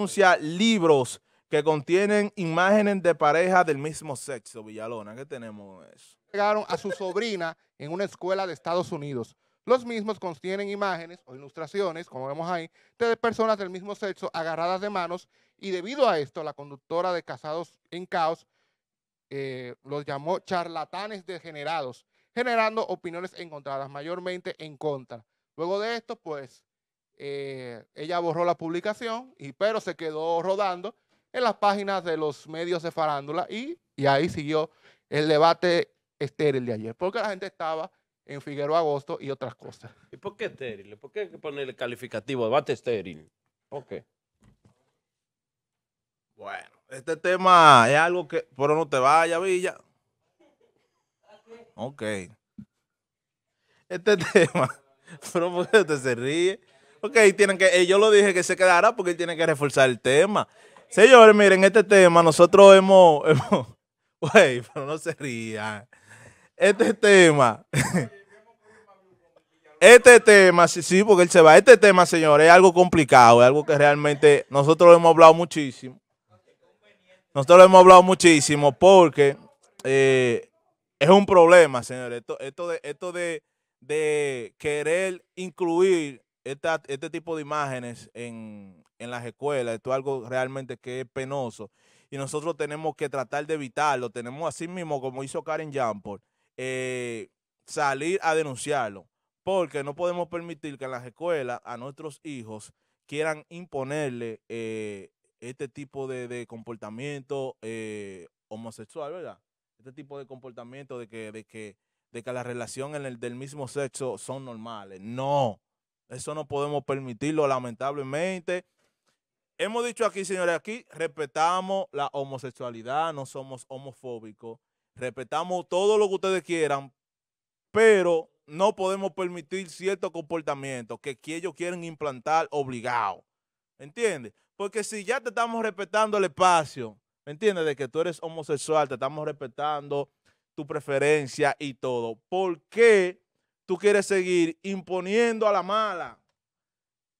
anuncia libros que contienen imágenes de parejas del mismo sexo. Villalona, ¿qué tenemos Llegaron a su sobrina en una escuela de Estados Unidos. Los mismos contienen imágenes o ilustraciones, como vemos ahí, de personas del mismo sexo agarradas de manos y debido a esto, la conductora de Casados en Caos eh, los llamó charlatanes degenerados, generando opiniones encontradas, mayormente en contra. Luego de esto, pues, eh, ella borró la publicación, y, pero se quedó rodando en las páginas de los medios de farándula y, ahí siguió el debate estéril de ayer, porque la gente estaba en Figueroa Agosto y otras cosas. ¿Y por qué estéril? ¿Por qué hay que calificativo debate estéril? ok Bueno, este tema es algo que, pero no te vaya, Villa. Ok. Este tema, pero ¿por qué usted se ríe? Ok, tienen que, eh, yo lo dije que se quedara porque él tiene que reforzar el tema. Señores, miren, este tema nosotros hemos, güey, pero no se rían. Este tema, este tema, sí, sí, porque él se va. Este tema, señores, es algo complicado, es algo que realmente nosotros lo hemos hablado muchísimo. Nosotros lo hemos hablado muchísimo porque eh, es un problema, señores. Esto, de, esto de, de querer incluir este tipo de imágenes en, en las escuelas, esto es algo realmente que es penoso y nosotros tenemos que tratar de evitarlo, tenemos así mismo como hizo Karen Jampol, eh, salir a denunciarlo, porque no podemos permitir que en las escuelas a nuestros hijos quieran imponerle eh, este tipo de, comportamiento eh, homosexual, ¿verdad? Este tipo de comportamiento de que, de que, de que la relación del mismo sexo son normales. No, eso no podemos permitirlo, lamentablemente. Hemos dicho aquí, señores, aquí respetamos la homosexualidad, no somos homofóbicos, respetamos todo lo que ustedes quieran, pero no podemos permitir ciertos comportamientos que ellos quieren implantar obligado. ¿Entiendes? Porque si ya te estamos respetando el espacio, ¿me entiendes? De que tú eres homosexual, te estamos respetando tu preferencia y todo. ¿Por qué tú quieres seguir imponiendo a la mala.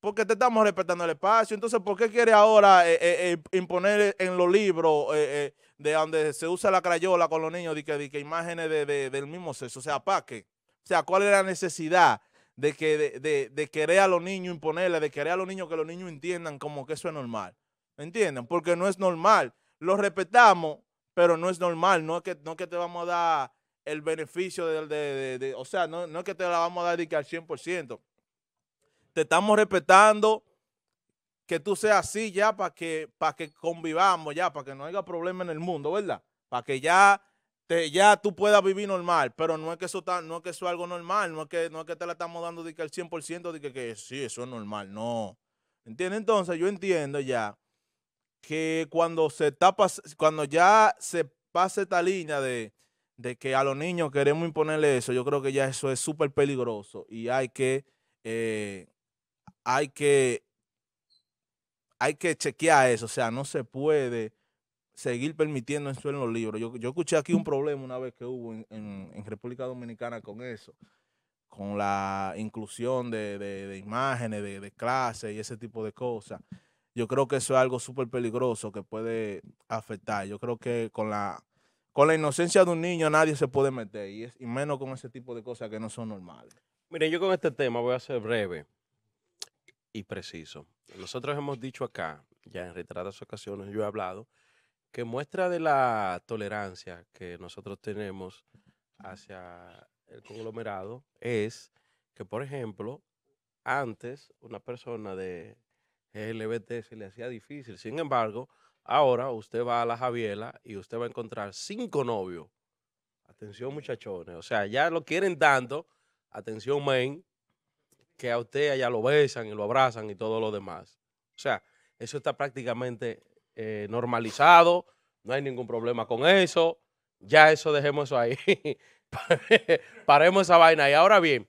Porque te estamos respetando el espacio. Entonces, ¿por qué quieres ahora eh, eh, eh, imponer en los libros de donde se usa la crayola con los niños de que, imágenes del mismo sexo? O sea, ¿para qué? O sea, ¿cuál es la necesidad de, que, de, querer a los niños imponerle, de querer a los niños que los niños entiendan como que eso es normal? ¿Me ¿Entienden? Porque no es normal. Lo respetamos, pero no es normal. No que, no es que te vamos a dar el beneficio del de, o sea, no, es que te la vamos a dar al 100%. Te estamos respetando que tú seas así ya para que, que convivamos ya, para que no haya problema en el mundo, ¿verdad? Para que ya, te, ya tú puedas vivir normal, pero no es que eso está, no es que eso es algo normal, no es que, no es que te la estamos dando de que al 100% de que, que sí, eso es normal, no. entiende Entonces yo entiendo ya que cuando se está cuando ya se pasa esta línea de de que a los niños queremos imponerle eso, yo creo que ya eso es súper peligroso y hay que, eh, hay que, hay que chequear eso, o sea, no se puede seguir permitiendo eso en los libros. Yo, yo escuché aquí un problema una vez que hubo en, República Dominicana con eso, con la inclusión de, de, imágenes, de, de clases y ese tipo de cosas. Yo creo que eso es algo súper peligroso que puede afectar. Yo creo que con la con la inocencia de un niño nadie se puede meter, y, menos con ese tipo de cosas que no son normales. Miren, yo con este tema voy a ser breve y preciso. Nosotros hemos dicho acá, ya en reiteradas ocasiones yo he hablado, que muestra de la tolerancia que nosotros tenemos hacia el conglomerado es que, por ejemplo, antes una persona de LGBT se le hacía difícil. Sin embargo, Ahora usted va a la Javiela y usted va a encontrar cinco novios. Atención, muchachones. O sea, ya lo quieren tanto. Atención, men. Que a usted ya lo besan y lo abrazan y todo lo demás. O sea, eso está prácticamente eh, normalizado. No hay ningún problema con eso. Ya eso dejemos eso ahí. Paremos esa vaina. Y ahora bien,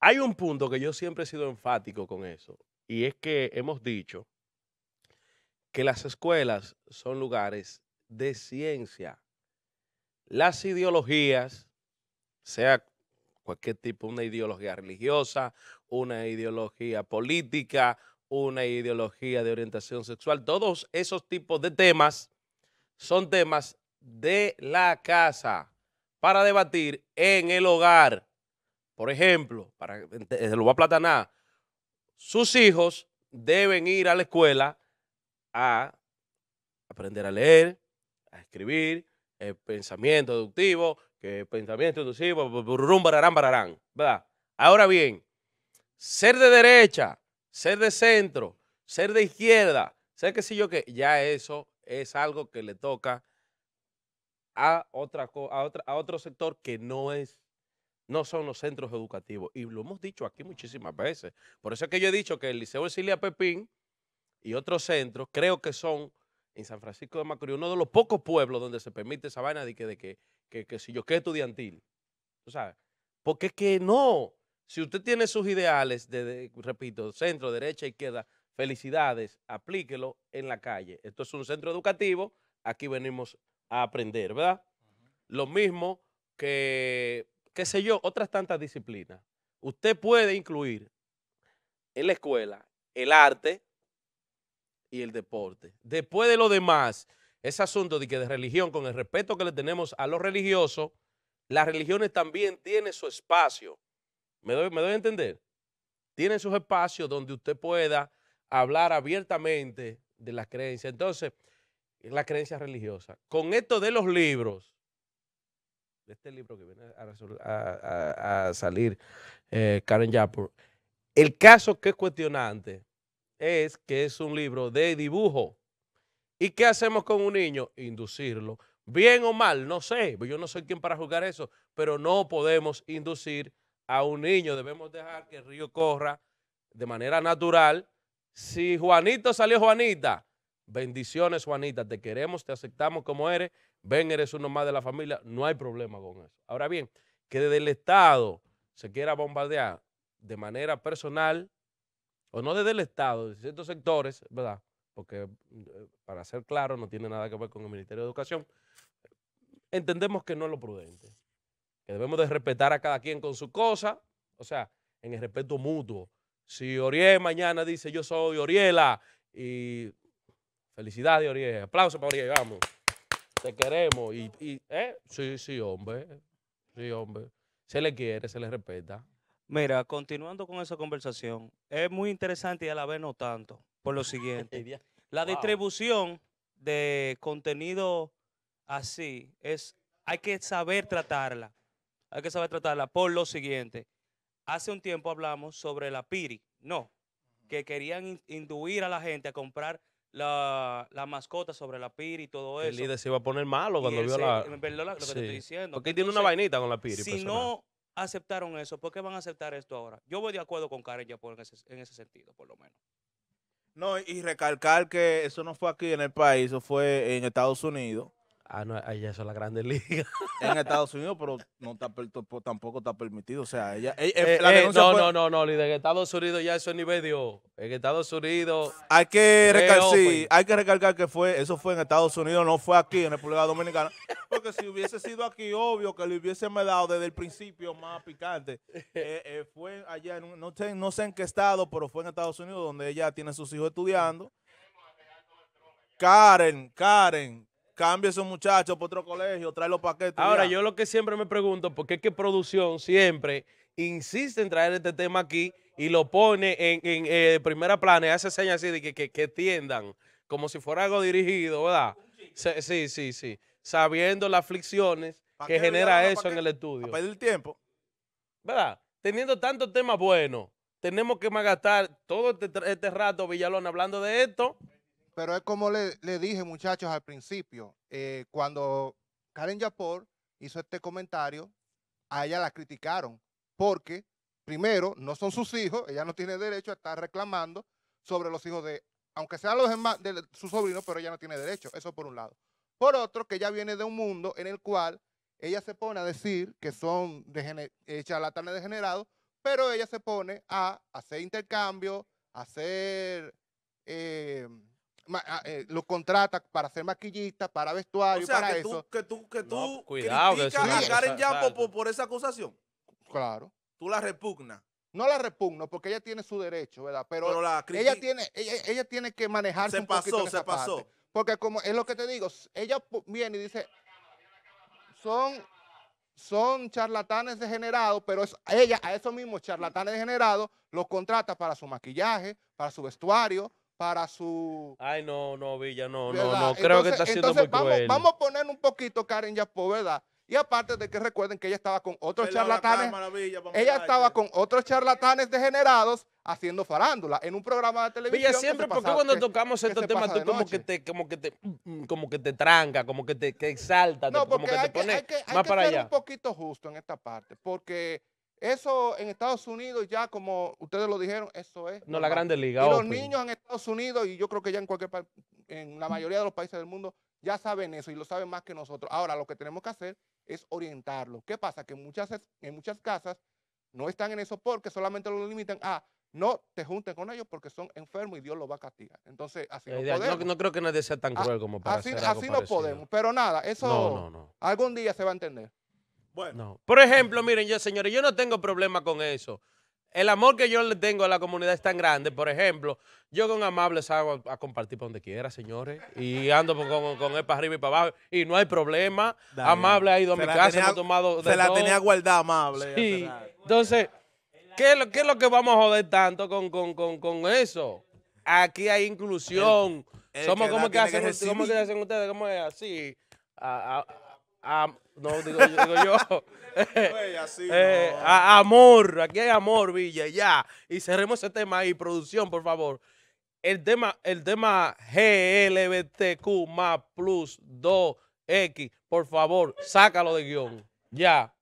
hay un punto que yo siempre he sido enfático con eso. Y es que hemos dicho que las escuelas son lugares de ciencia. Las ideologías, sea cualquier tipo, una ideología religiosa, una ideología política, una ideología de orientación sexual, todos esos tipos de temas son temas de la casa para debatir en el hogar. Por ejemplo, para, se lo va sus hijos deben ir a la escuela a aprender a leer, a escribir, eh, pensamiento deductivo, que pensamiento deductivo, burrum, bararán, bararán, ¿verdad? Ahora bien, ser de derecha, ser de centro, ser de izquierda, ser que sé yo que ya eso es algo que le toca a, otra, a, a otro sector que no es no son los centros educativos. Y lo hemos dicho aquí muchísimas veces. Por eso es que yo he dicho que el Liceo Cecilia Pepín y otros centros, creo que son en San Francisco de Macorís, uno de los pocos pueblos donde se permite esa vaina de que, de que, si yo que estudiantil. ¿Tú sabes? Porque es que no. Si usted tiene sus ideales, de, repito, centro, derecha, izquierda, felicidades, aplíquelo en la calle. Esto es un centro educativo, aquí venimos a aprender, ¿verdad? Lo mismo que, qué sé yo, otras tantas disciplinas. Usted puede incluir en la escuela el arte, y el deporte. Después de lo demás, ese asunto de que de religión, con el respeto que le tenemos a los religiosos, las religiones también tienen su espacio. ¿Me doy, me doy a entender? Tienen sus espacios donde usted pueda hablar abiertamente de las creencias. Entonces, la creencia religiosa. Con esto de los libros, de este libro que viene a, salir eh, Karen Yapur, el caso que es cuestionante es que es un libro de dibujo. ¿Y qué hacemos con un niño? Inducirlo. Bien o mal, no sé, pues yo no soy quien para juzgar eso, pero no podemos inducir a un niño. Debemos dejar que el río corra de manera natural. Si Juanito salió Juanita, bendiciones Juanita, te queremos, te aceptamos como eres, ven, eres uno más de la familia, no hay problema con eso. Ahora bien, que desde el Estado se quiera bombardear de manera personal, o no desde el Estado, de ciertos sectores, ¿verdad? Porque, eh, para ser claro, no tiene nada que ver con el Ministerio de Educación, entendemos que no es lo prudente, que debemos de respetar a cada quien con su cosa, o sea, en el respeto mutuo. Si Oriel mañana dice yo soy Oriela y felicidades Oriel, aplauso para Oriel, vamos, te queremos y, y ¿eh? sí, sí, hombre, sí, hombre, se le quiere, se le respeta. Mira, continuando con esa conversación, es muy interesante y a la vez no tanto, por lo siguiente. La distribución de contenido así es, hay que saber tratarla, hay que saber tratarla por lo siguiente. Hace un tiempo hablamos sobre la piri, no, que querían induir a la gente a comprar la, mascota sobre la piri y todo eso. El líder se iba a poner malo cuando vio la... lo que te estoy diciendo. Porque tiene una vainita con la piri. Si pues, no aceptaron eso, ¿por qué van a aceptar esto ahora? Yo voy de acuerdo con Karen ya en ese, en ese sentido, por lo menos. No, y recalcar que eso no fue aquí en el país, eso fue en Estados Unidos. Ah, no, ella es la grande liga. en Estados Unidos, pero no está, tampoco está permitido. O sea, ella. Eh, eh, eh, no, no, no, no, líder. En Estados Unidos ya eso es nivel Dios. En Estados Unidos. Hay que, recalcar, hay que recalcar que fue, eso fue en Estados Unidos, no fue aquí, en República Dominicana que si hubiese sido aquí, obvio que le hubiésemos dado desde el principio más picante. Eh, eh, fue allá, no, sé, no sé en qué estado, pero fue en Estados Unidos donde ella tiene a sus hijos estudiando. Karen, Karen, cambia a esos muchachos por otro colegio, trae los paquetes. Ahora, yo lo que siempre me pregunto, ¿por qué es que producción siempre insiste en traer este tema aquí y lo pone en, eh, primera plana y hace señas así de que, que, tiendan, como si fuera algo dirigido, ¿verdad? sí, sí. sí sabiendo las aflicciones que genera eso en el estudio. A perder tiempo. ¿Verdad? Teniendo tantos temas buenos, tenemos que gastar todo este, este rato, Villalón, hablando de esto. Pero es como le, dije, muchachos, al principio, eh, cuando Karen Yapor hizo este comentario, a ella la criticaron, porque primero, no son sus hijos, ella no tiene derecho a estar reclamando sobre los hijos de, aunque sean los de, de su sobrino, pero ella no tiene derecho, eso por un lado por otro que ella viene de un mundo en el cual ella se pone a decir que son charlatanes degenerados, pero ella se pone a hacer intercambio, a hacer... Eh, eh, lo contrata para ser maquillista, para vestuario, o sea, para que eso. Tú, que tú, que tú pues, cuidado, que a Karen Yapo por, por, esa acusación. Claro. Tú la repugnas. No la repugno porque ella tiene su derecho, ¿verdad? Pero, ella tiene ella, ella, tiene que manejarse se pasó, en se pasó. Porque como es lo que te digo, ella viene y dice, son, son charlatanes degenerados, pero es, ella a esos mismos charlatanes degenerados los contrata para su maquillaje, para su vestuario, para su... Ay, no, no, Villa, no, no, no, creo que está siendo muy vamos, Vamos a poner un poquito Karen Yapo, ¿verdad? Y aparte de que recuerden que ella estaba con otros charlatanes. ella estaba con otros charlatanes degenerados haciendo farándula en un programa de televisión. siempre, porque cuando tocamos estos temas tú como que, te, como que te mm, como que te tranca, como que te que exalta, no, como que te pone hay que, hay más para allá. un poquito justo en esta parte, porque eso en Estados Unidos ya, como ustedes lo dijeron, eso es. No, la grande liga. Y los niños en Estados Unidos, y yo creo que ya en cualquier en la mayoría de los países del mundo, ya saben eso y lo saben más que nosotros. Ahora, lo que tenemos que hacer es orientarlo. ¿Qué pasa? Que en muchas, en muchas casas no están en eso porque solamente lo limitan a no te junten con ellos porque son enfermos y Dios los va a castigar. Entonces, así no podemos. No, creo que nadie sea tan ah, cruel como para Así, así no podemos. Pero nada, eso algún día se va a entender. Bueno. Por ejemplo, miren, yo señores, yo no tengo problema con eso el amor que yo le tengo a la comunidad es tan grande, por ejemplo, yo con Amables salgo a, compartir para donde quiera, señores, y ando con, con él para arriba y para abajo, y no hay problema. Amable ha ido a mi casa, ha tomado de Se la tenía guardada, Amable. Entonces, ¿qué es, lo, que vamos a joder tanto con, eso? Aquí hay inclusión. ¿cómo, que hacen, que ¿Cómo que hacen ustedes? ¿Cómo es así? no, digo, eh, amor, aquí hay amor, Villa, ya. Y cerremos ese tema ahí, producción, por favor. El tema, el tema GLBTQ más plus 2X, por favor, sácalo de guión. Ya.